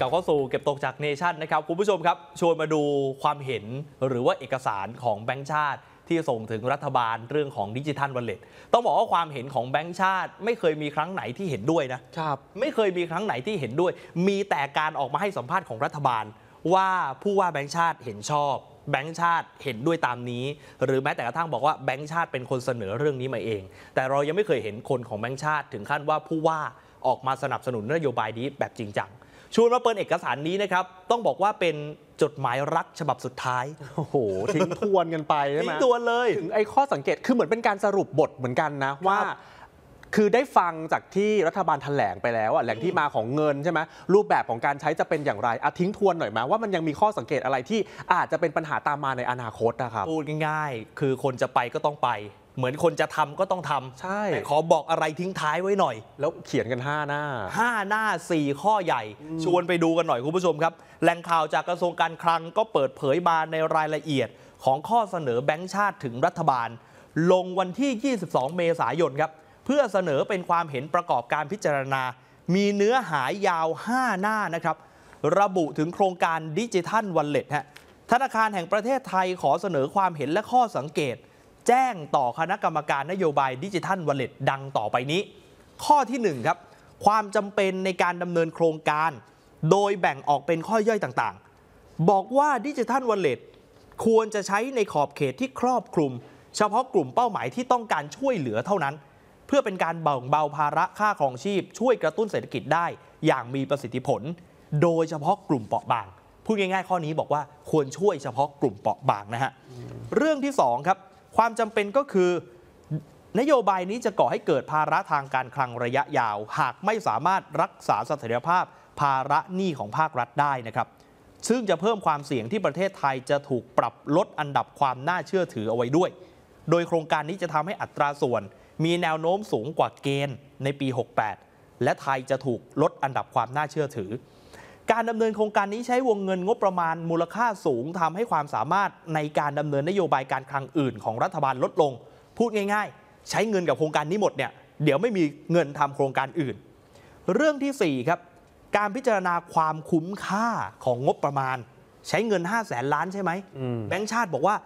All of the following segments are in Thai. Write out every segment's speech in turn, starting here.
กับข้อสู่เก็บตกจากเนชั่นนะครับ คุณผู้ชมครับชวนมาดูความเห็นหรือว่าเอกสารของแบงค์ชาติที่ส่งถึงรัฐบาลเรื่องของดิจิทัลวัลเล็ตต้องบอกว่าความเห็นของแบงค์ชาติไม่เคยมีครั้งไหนที่เห็นด้วยนะครับไม่เคยมีครั้งไหนที่เห็นด้วย มีแต่การออกมาให้สัมภาษณ์ของรัฐบาล ว่าผู้ว่าแบงค์ชาติเห็นชอบแบงค์ชาติเห็นด้วยตามนี้ หรือแม้แต่กระทั่งบอกว่าแบงค์ชาติเป็นคนเสนอเรื่องนี้มาเอง แต่เรายังไม่เคยเห็นคนของแบงค์ชาติถึงขั้นว่าผู้ว่าออกมาสนับสนุนนโยบายนี้แบบจริงจังชวนมาเปิดเอกสารนี้นะครับต้องบอกว่าเป็นจดหมายรักฉบับสุดท้ายโอ้โหทิ้งทวนกันไปใช่ไหมทิ้งทวนเลยถึงไอ้ข้อสังเกตคือเหมือนเป็นการสรุปบทเหมือนกันนะว่า คือได้ฟังจากที่รัฐบาลแถลงไปแล้วอ่ะแหล่งที่มาของเงินใช่ไหมรูปแบบของการใช้จะเป็นอย่างไรอาทิ้งทวนหน่อยมาว่า มันยังมีข้อสังเกตอะไรที่อาจจะเป็นปัญหาตามมาในอนาคตนะครับพูดง่าย ๆ คือคนจะไปก็ต้องไปเหมือนคนจะทำก็ต้องทำใช่ขอบอกอะไรทิ้งท้ายไว้หน่อย แล้วเขียนกัน 5 หน้า 5 หน้า 4 ข้อใหญ่ ชวนไปดูกันหน่อยคุณผู้ชมครับ แหล่งข่าวจากกระทรวงการคลังก็เปิดเผยมาในรายละเอียดของข้อเสนอแบงค์ชาติถึงรัฐบาล ลงวันที่ 22 เมษายนครับ เพื่อเสนอเป็นความเห็นประกอบการพิจารณา มีเนื้อหายยาว 5 หน้านะครับ ระบุถึงโครงการดิจิทัลวันเล็ตฮะ ธนาคารแห่งประเทศไทยขอเสนอความเห็นและข้อสังเกตแจ้งต่อคณะกรรมการนโยบายดิจิทัลวอลเล็ตดังต่อไปนี้ ข้อที่ 1 ครับ ความจำเป็นในการดำเนินโครงการ โดยแบ่งออกเป็นข้อย่อยต่างๆ บอกว่าดิจิทัลวอลเล็ตควรจะใช้ในขอบเขตที่ครอบคลุม เฉพาะกลุ่มเป้าหมายที่ต้องการช่วยเหลือเท่านั้น เพื่อเป็นการเบาเบาภาระค่าครองชีพ ช่วยกระตุ้นเศรษฐกิจได้อย่างมีประสิทธิผลโดยเฉพาะกลุ่มเปราะบางพูดง่ายๆข้อนี้บอกว่าควรช่วยเฉพาะกลุ่มเปราะบางนะฮะเรื่องที่ 2 ครับความจำเป็นก็คือนโยบายนี้จะก่อให้เกิดภาระทางการคลังระยะยาว หากไม่สามารถรักษาเสถียรภาพ ภาระหนี้ของภาครัฐได้นะครับ ซึ่งจะเพิ่มความเสี่ยงที่ประเทศไทยจะถูกปรับลดอันดับความน่าเชื่อถือเอาไว้ด้วย โดยโครงการนี้จะทำให้อัตราส่วน มีแนวโน้มสูงกว่าเกณฑ์ในปี 68 และไทยจะถูกลดอันดับความน่าเชื่อถือการดำเนินโครงการนี้ใช้วงเงินงบประมาณมูลค่าสูง ทำให้ความสามารถในการดำเนินนโยบายการคลังอื่น ของรัฐบาลลดลง พูดง่าย ๆ ใช้เงินกับโครงการนี้หมดเนี่ย เดี๋ยวไม่มีเงินทำโครงการอื่น เรื่องที่4ครับการพิจารณาความคุ้มค่าของงบประมาณ ใช้เงิน5 0 0แสนล้านใช่ไหมแบงค์ชาติบอกว่า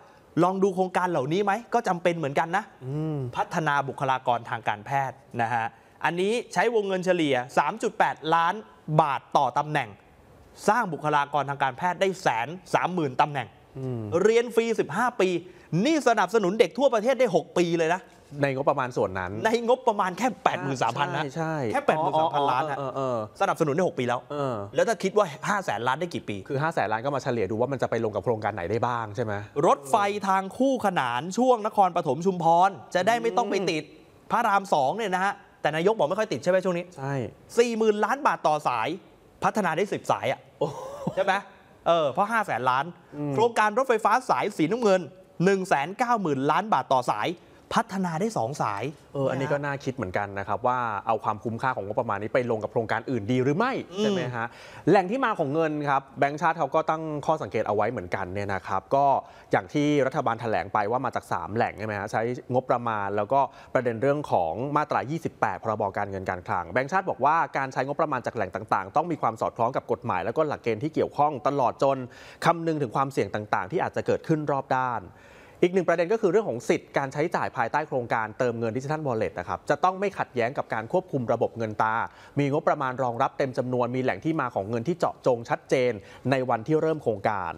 ลองดูโครงการเหล่านี้ไหมก็จำเป็นเหมือนกันนะพัฒนาบุคลากรทางการแพทย์นะฮะอันนี้ใช้วงเงินเฉลี่ย 3.8 ล้านบาทต่อตำแหน่งสร้างบุคลากรทางการแพทย์ได้แสนสามหมื่นตำแหน่ง เรียนฟรี15 ปี นี่สนับสนุนเด็กทั่วประเทศได้ 6 ปีเลยนะ ในงบประมาณส่วนนั้น ในงบประมาณแค่8 3 0 0 0นะใช่แค่8 3 0 0 0ล้านนะสนับสนุนได้ 6 ปีแล้ว แล้วถ้าคิดว่า 5 0 0แสนล้านได้กี่ปี คือ5 0 0แสนล้านก็มาเฉลี่ยดูว่ามันจะไปลงกับโครงการไหนได้บ้างใช่ไหมรถไฟทางคู่ขนานช่วงนครปฐมชุมพรจะได้ไม่ต้องไปติดพระรามสองเนี่ยนะฮะ แต่นายกบอกไม่ค่อยติดใช่ไหมช่วงนี้ ใช่สี่หมื่นล้านบาทต่อสายพัฒนาได้สิบสาย อ่ะใช่ไหมเออ เพราะห้าแสนล้าน โครงการรถไฟฟ้าสายสีน้ำเงิน 1 9 0 0 0 0 ล้านบาทต่อสายพัฒนาได้2สายเอออันนี้ก็น่าคิดเหมือนกันนะครับว่าเอาความคุ้มค่าของงบประมาณนี้ไปลงกับโครงการอื่นดีหรือไม่ ใช่ไหมฮะ แหล่งที่มาของเงินครับแบงก์ชาติเขาก็ตั้งข้อสังเกตเอาไว้เหมือนกันเนี่ยนะครับก็อย่างที่รัฐบาลแถลงไปว่ามาจาก 3 แหล่งใช่ไหมฮะใช้งบประมาณแล้วก็ประเด็นเรื่องของมาตรา 28 พรบการเงินการคลังแบงก์ชาติบอกว่า การใช้งบประมาณจากแหล่งต่างๆ ต้องมีความสอดคล้องกับกฎหมาย แล้วก็หลักเกณฑ์ที่เกี่ยวข้องตลอดจนคำนึงถึงความเสี่ยงต่างๆ ที่อาจจะเกิดขึ้นรอบด้านอีกหนึ่งประเด็นก็คือเรื่องของสิทธิ์ การใช้จ่ายภายใต้โครงการเติมเงินดิจิทัลวอลเล็ตนะครับจะต้องไม่ขัดแย้งกับการควบคุมระบบเงินตา มีงบประมาณรองรับเต็มจำนวนมีแหล่งที่มาของเงินที่เจาะจงชัดเจน ในวันที่เริ่มโครงการ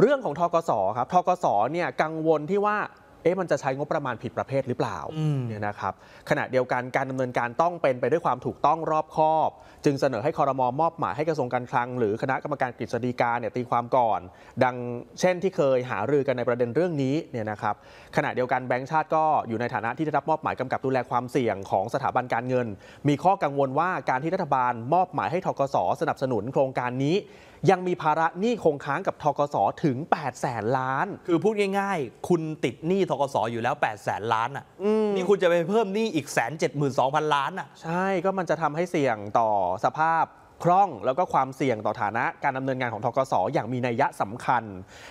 เรื่องของทกส ครับทกสเนี่ยกังวลที่ว่าเอ๊ะมันจะใช้งบประมาณผิดประเภทหรือเปล่าเนี่ยนะครับขณะเดียวกันการดำเนินการต้องเป็นไปด้วยความถูกต้องรอบคอบ จึงเสนอให้คอรมอมอบหมายให้กระทรวงการคลัง หรือคณะกรรมการกฤษฎีกาเนี่ยตีความก่อน ดังเช่นที่เคยหารือกันในประเด็นเรื่องนี้เนี่ยนะครับขณะเดียวกันแบงก์ชาติก็อยู่ในฐานะที่ได้รับมอบหมายกำกับดูแลความเสี่ยงของสถาบันการเงิน มีข้อกังวลว่าการที่รัฐบาลมอบหมายให้ทกสสนับสนุนโครงการนี้ยังมีภาระหนี้คงค้างกับทกสถึง8แสนล้าน คือพูดง่ายๆ คุณติดหนี้ทกสอยู่แล้ว8แสนล้านอ่ะ นี่คุณจะไปเพิ่มหนี้อีกแสนเจ็ดหมื่นสองพันล้านอ่ะ ใช่ ก็มันจะทำให้เสี่ยงต่อสภาพคล่องแล้วก็ความเสี่ยงต่อฐานะการดำเนินงานของทกสอย่างมีนัยยะสำคัญ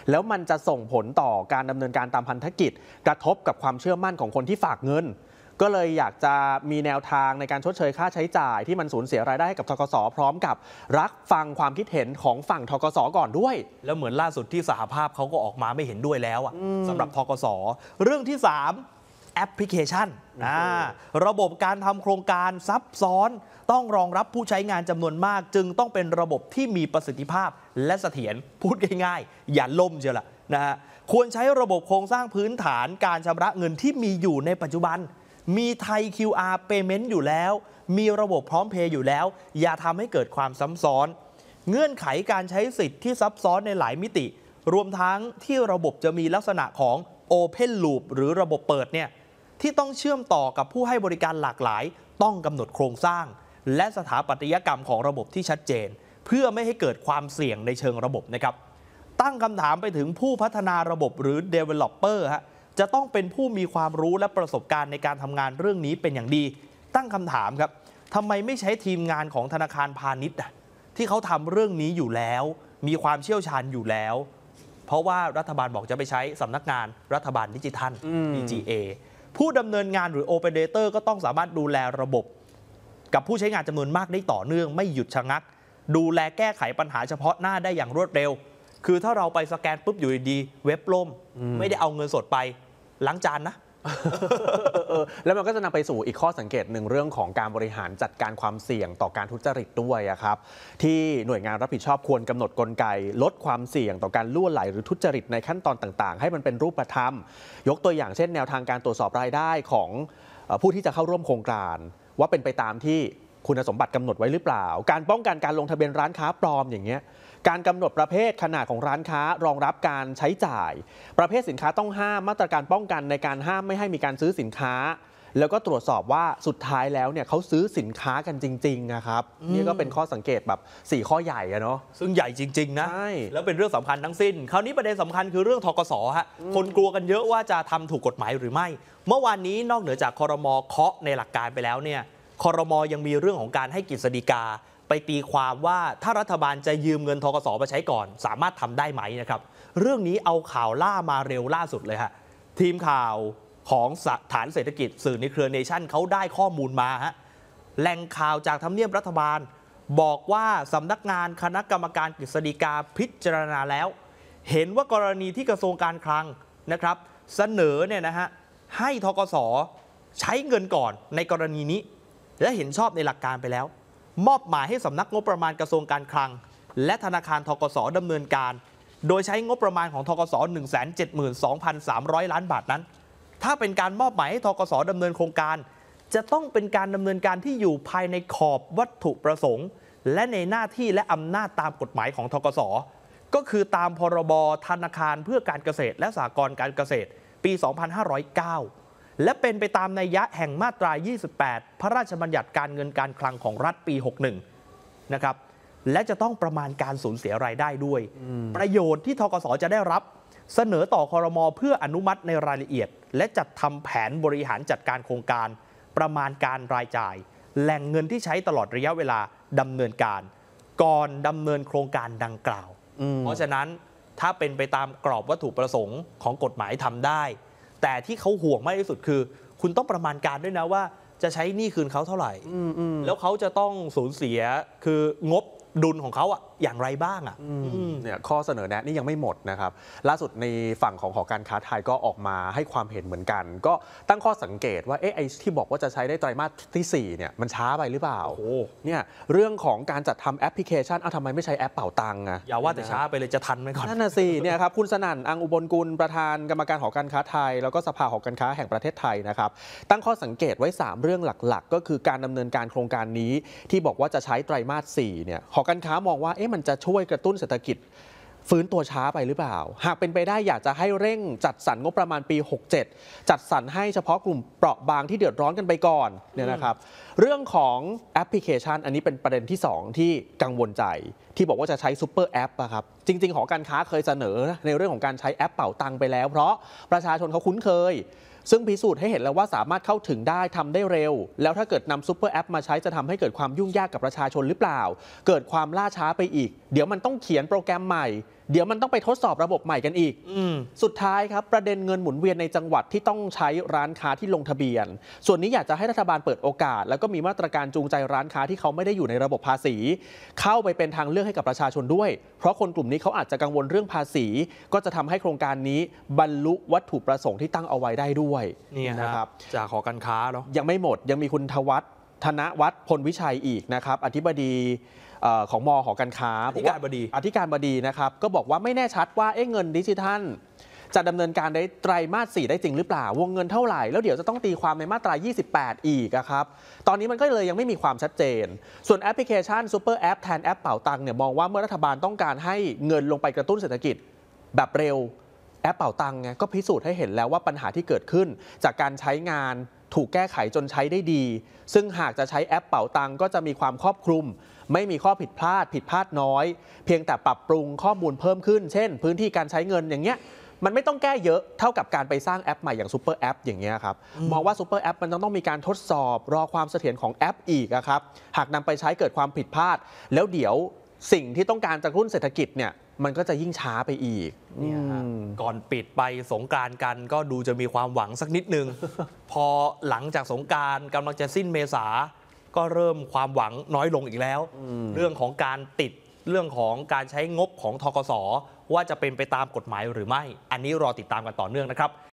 แล้วมันจะส่งผลต่อการดำเนินการตามพันธกิจ กระทบกับความเชื่อมั่นของคนที่ฝากเงินก็เลยอยากจะมีแนวทางในการชดเชยค่าใช้จ่ายที่มันสูญเสียรายได้ให้กับทกศพร้อมกับรักฟังความคิดเห็นของฝั่งทกศก่อนด้วย แล้วเหมือนล่าสุดที่สหภาพเขาก็ออกมาไม่เห็นด้วยแล้วอะสำหรับทกศเรื่องที่ 3 แอปพลิเคชันระบบการทำโครงการซับซ้อนต้องรองรับผู้ใช้งานจำนวนมาก จึงต้องเป็นระบบที่มีประสิทธิภาพและเสถียรพูดง่ายๆ อย่าล่มเชียวล่ะนะฮะควรใช้ระบบโครงสร้างพื้นฐานการชำระเงินที่มีอยู่ในปัจจุบันมีไทย QR Payment อยู่แล้ว มีระบบพร้อมเพย์อยู่แล้ว อย่าทำให้เกิดความซ้ำซ้อน เงื่อนไขการใช้สิทธิ์ที่ซับซ้อนในหลายมิติ รวมทั้งที่ระบบจะมีลักษณะของ Open Loop หรือระบบเปิดเนี่ย ที่ต้องเชื่อมต่อกับผู้ให้บริการหลากหลาย ต้องกำหนดโครงสร้าง และสถาปัตยกรรมของระบบที่ชัดเจน เพื่อไม่ให้เกิดความเสี่ยงในเชิงระบบนะครับ ตั้งคำถามไปถึงผู้พัฒนาระบบหรือ Developer ฮะจะต้องเป็นผู้มีความรู้และประสบการณ์ในการทำงานเรื่องนี้เป็นอย่างดี ตั้งคำถามครับทำไมไม่ใช้ทีมงานของธนาคารพาณิชย์ ที่เขาทำเรื่องนี้อยู่แล้ว มีความเชี่ยวชาญอยู่แล้ว เพราะว่ารัฐบาลบอกจะไปใช้สำนักงานรัฐบาลดิจิทัล DGA ผู้ดำเนินงานหรือโอเปอเรเตอร์ก็ต้องสามารถดูแลระบบ กับผู้ใช้งานจำนวนมากได้ต่อเนื่องไม่หยุดชะงัก ดูแลแก้ไขปัญหาเฉพาะหน้าได้อย่างรวดเร็วคือถ้าเราไปสแกนปุ๊บอยู่ดี เว็บล่ม ไม่ได้เอาเงินสดไป ล้างจานนะแล้วมันก็จะนำไปสู่อีกข้อสังเกตหนึ่งเรื่องของการบริหารจัดการความเสี่ยงต่อการทุจริตด้วยครับ ที่หน่วยงานรับผิดชอบควรกำหนดกลไก ลดความเสี่ยงต่อการล่วไหลหรือทุจริตในขั้นตอนต่างๆ ให้มันเป็นรูปธรรม ยกตัวอย่างเช่นแนวทางการตรวจสอบรายได้ของผู้ที่จะเข้าร่วมโครงการว่าเป็นไปตามที่คุณสมบัติกำหนดไว้หรือเปล่า การป้องกันการลงทะเบียนร้านค้าปลอมอย่างเงี้ยการกำหนดประเภทขนาดของร้านค้ารองรับการใช้จ่าย ประเภทสินค้าต้องห้ามมาตรการป้องกันในการห้ามไม่ให้มีการซื้อสินค้า แล้วก็ตรวจสอบว่าสุดท้ายแล้วเนี่ยเขาซื้อสินค้ากันจริงๆนะครับนี่ก็เป็นข้อสังเกตแบบ 4 ข้อใหญ่อะเนาะซึ่งใหญ่จริงๆนะใช่แล้วเป็นเรื่องสำคัญทั้งสิ้นคราวนี้ประเด็นสำคัญคือเรื่องทกศฮะคนกลัวกันเยอะว่าจะทำถูกกฎหมายหรือไม่ เมื่อวานนี้นอกเหนือจากคอรมอเคาะในหลักการไปแล้วเนี่ยคอรมอยังมีเรื่องของการให้กฤษฎีกาไปตีความว่าถ้ารัฐบาลจะยืมเงินทกศมาใช้ก่อน สามารถทำได้ไหมนะครับเรื่องนี้เอาข่าวล่ามาเร็วล่าสุดเลยฮะทีมข่าวของฐานเศรษฐกิจสื่อในเครือเนชั่นเขาได้ข้อมูลมาฮะแหล่งข่าวจากทำเนียบรัฐบาล บอกว่าสำนักงานคณะกรรมการกฤษฎีกาพิจารณาแล้ว เห็นว่ากรณีที่กระทรวงการคลังนะครับเสนอเนี่ยนะฮะให้ทกศใช้เงินก่อนในกรณีนี้และเห็นชอบในหลักการไปแล้ว มอบหมายให้สำนักงบประมาณกระทรวงการคลัง และธนาคารทกสดำเนินการ โดยใช้งบประมาณของทกศ 172,300 ล้านบาทนั้น ถ้าเป็นการมอบหมายให้ทกศดำเนินโครงการ จะต้องเป็นการดำเนินการที่อยู่ภายในขอบวัตถุประสงค์ และในหน้าที่และอำนาจตามกฎหมายของทกศก็คือตามพรบธนาคารเพื่อการเกษตรและสหกรณ์การเกษตร ปี 2509และเป็นไปตามนัยยะแห่งมาตรา28 พระราชบัญญัติการเงินการคลังของรัฐปี 61นะครับและจะต้องประมาณการสูญเสียรายได้ด้วย ประโยชน์ที่ทกศจะได้รับ เสนอต่อคอรมอเพื่ออนุมัติในรายละเอียด และจัดทำแผนบริหารจัดการโครงการ ประมาณการรายจ่าย แหล่งเงินที่ใช้ตลอดระยะเวลาดำเนินการ ก่อนดำเนินโครงการดังกล่าว เพราะฉะนั้นถ้าเป็นไปตามกรอบวัตถุประสงค์ของกฎหมายทำได้แต่ที่เขาห่วงมากที่สุดคือ คุณต้องประมาณการด้วยนะว่า จะใช้หนี้คืนเขาเท่าไหร่ แล้วเขาจะต้องสูญเสียคืองบดุลของเขาอะอย่างไรบ้างอะเนี่ยข้อเสนอแนะนี่ยังไม่หมดนะครับล่าสุดในฝั่งของหอการค้าไทยก็ออกมาให้ความเห็นเหมือนกัน ก็ตั้งข้อสังเกตว่าเอ๊ะไอ้ที่บอกว่าจะใช้ได้ไตรมาสที่4เนี่ยมันช้าไปหรือเปล่าเนี่ยเรื่องของการจัดทำแอปพลิเคชันเอาทำไมไม่ใช้แอปเป่าตังค์อะอย่าว่าแต่ช้าไปเลยจะทันไหมก่อนนั่นน่ะสิเนี่ยครับคุณสนั่นอังอุบลกุลประธานกรรมการหอการค้าไทย แล้วก็สภาหอการค้าแห่งประเทศไทยนะครับตั้งข้อสังเกตไว้ 3 เรื่องหลัก ๆ ก็คือการดำเนินการโครงการนี้ ที่บอกว่าจะใช้ไตรมาส4เนี่ยหออการค้ามองว่าเอ๊ะมันจะช่วยกระตุ้นเศรษฐกิจ ฟื้นตัวช้าไปหรือเปล่า หากเป็นไปได้อยากจะให้เร่งจัดสรรงบประมาณปี 67จัดสรรให้เฉพาะกลุ่มเปราะบางที่เดือดร้อนกันไปก่อนเนี่ยนะครับเรื่องของแอปพลิเคชัน อันนี้เป็นประเด็นที่ 2 ที่กังวลใจที่บอกว่าจะใช้ซูเปอร์แอปอะครับจริงๆหอการค้าเคยเสนอ ในเรื่องของการใช้แอป เป่าตังไปแล้ว เพราะประชาชนเขาคุ้นเคยซึ่งพิสูจน์ให้เห็นแล้วว่าสามารถเข้าถึงได้ทำได้เร็ว แล้วถ้าเกิดนำซูเปอร์แอปมาใช้จะทำให้เกิดความยุ่งยากกับประชาชนหรือเปล่า เกิดความล่าช้าไปอีก เดี๋ยวมันต้องเขียนโปรแกรมใหม่เดี๋ยวมันต้องไปทดสอบระบบใหม่กันอีกอสุดท้ายครับ ประเด็นเงินหมุนเวียนในจังหวัดที่ต้องใช้ร้านค้าที่ลงทะเบียน ส่วนนี้อยากจะให้รัฐบาลเปิดโอกาส แล้วก็มีมาตรการจูงใจร้านค้าที่เขาไม่ได้อยู่ในระบบภาษี เข้าไปเป็นทางเลือกให้กับประชาชนด้วย เพราะคนกลุ่มนี้เขาอาจจะกังวลเรื่องภาษี ก็จะทำให้โครงการนี้ บรรลุวัตถุประสงค์ที่ตั้งเอาไว้ได้ด้วย นี่นะครับ จากขอการค้าเนาะยังไม่หมดยังมีคุณทวัฒธนวัฒน์พลวิชัยอีกนะครับ อธิบดีของมอหอการค้า อธิการบดี อธิการบดีนะครับ ก็บอกว่าไม่แน่ชัดว่าเอ๊ะเงินดิจิทัล จะดำเนินการได้ไตรมาสสี่ได้จริงหรือเปล่า วงเงินเท่าไหร่แล้วเดี๋ยวจะต้องตีความในมาตรา 28 อีกครับ ตอนนี้มันก็เลยยังไม่มีความชัดเจน ส่วนแอปพลิเคชันซูเปอร์แอปแทนแอปเป่าตังเนี่ยมองว่าเมื่อรัฐบาลต้องการให้เงินลงไปกระตุ้นเศรษฐกิจ แบบเร็วแอปเป่าตังไงก็พิสูจน์ให้เห็นแล้วว่าปัญหาที่เกิดขึ้น จากการใช้งานถูกแก้ไขจนใช้ได้ดี ซึ่งหากจะใช้แอปเป๋าตังก็จะมีความครอบคลุม ไม่มีข้อผิดพลาด ผิดพลาดน้อย เพียงแต่ปรับปรุงข้อมูลเพิ่มขึ้น เช่นพื้นที่การใช้เงินอย่างเงี้ย มันไม่ต้องแก้เยอะเท่ากับการไปสร้างแอปใหม่อย่างซูเปอร์แอปอย่างเงี้ยครับมองว่าซูเปอร์แอปมันต้องมีการทดสอบรอความเสถียรของแอปอีกครับ หากนำไปใช้เกิดความผิดพลาด แล้วเดี๋ยวสิ่งที่ต้องการจากรุ่นเศรษฐกิจเนี่ยมันก็จะยิ่งช้าไปอีกก่อนปิดไปสงการกันก็ดูจะมีความหวังสักนิดนึง พอหลังจากสงการกำลังจะสิ้นเมษาก็เริ่มความหวังน้อยลงอีกแล้ว เรื่องของการติดเรื่องของการใช้งบของทกศว่าจะเป็นไปตามกฎหมายหรือไม่อันนี้รอติดตามกันต่อเนื่องนะครับ